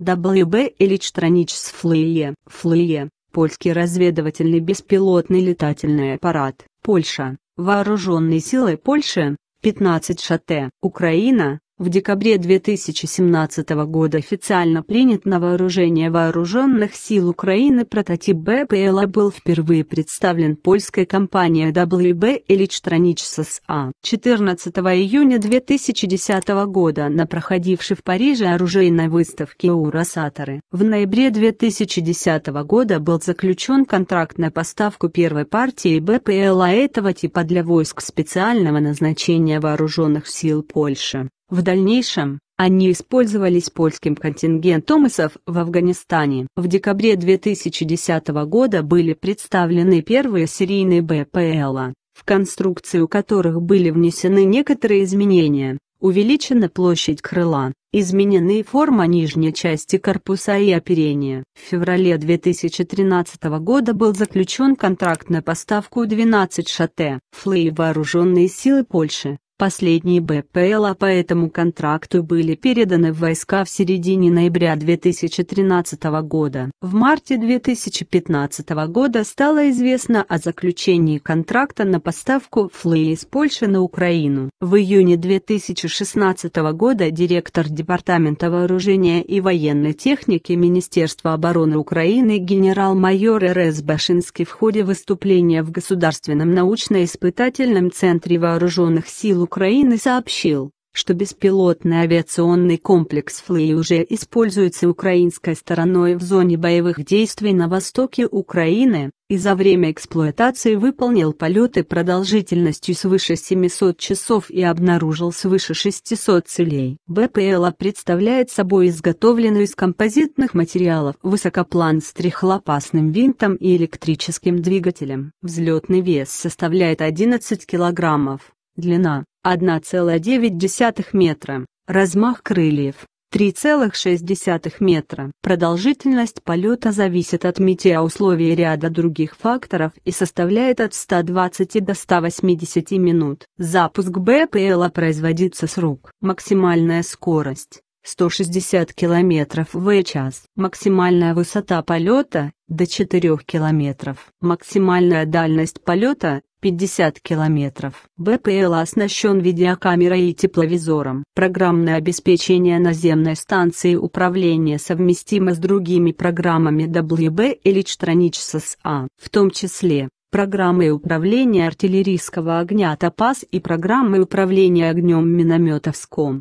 ДБ Электрические флые, польский разведывательный беспилотный летательный аппарат, Польша, Вооруженные силы Польши, 15 ШТ, Украина, в декабре 2017 года официально принят на вооружение вооруженных сил Украины прототип БПЛА был впервые представлен польской компанией WB Electronics SA. 14 июня 2010 года на проходившей в Париже оружейной выставке Уросаторы. В ноябре 2010 года был заключен контракт на поставку первой партии БПЛА этого типа для войск специального назначения вооруженных сил Польши. В дальнейшем они использовались польским контингентом ИСов в Афганистане. В декабре 2010 года были представлены первые серийные БПЛА, в конструкцию которых были внесены некоторые изменения. Увеличена площадь крыла, изменены форма нижней части корпуса и оперения. В феврале 2013 года был заключен контракт на поставку 12 шате. Флей вооруженные силы Польши Последние БПЛА по этому контракту были переданы в войска в середине ноября 2013 года. В марте 2015 года стало известно о заключении контракта на поставку ФЛЭ из Польши на Украину. В июне 2016 года директор Департамента вооружения и военной техники Министерства обороны Украины генерал-майор РС Башинский в ходе выступления в Государственном научно-испытательном центре вооруженных сил Украины сообщил, что беспилотный авиационный комплекс «Флей» уже используется украинской стороной в зоне боевых действий на востоке Украины, и за время эксплуатации выполнил полеты продолжительностью свыше 700 часов и обнаружил свыше 600 целей. БПЛА представляет собой изготовленную из композитных материалов высокоплан с трехлопастным винтом и электрическим двигателем. Взлетный вес составляет 11 килограммов длина 1,9 метра, размах крыльев 3,6 метра. Продолжительность полета зависит от метеоусловий и ряда других факторов и составляет от 120 до 180 минут. Запуск БПЛа производится с рук. Максимальная скорость 160 км в час. Максимальная высота полета – до 4 км. Максимальная дальность полета 50 километров. БПЛ оснащен видеокамерой и тепловизором. Программное обеспечение наземной станции управления совместимо с другими программами WB Electronics SA, в том числе программы управления артиллерийского огня «Топаз» и программы управления огнем минометов «Ском».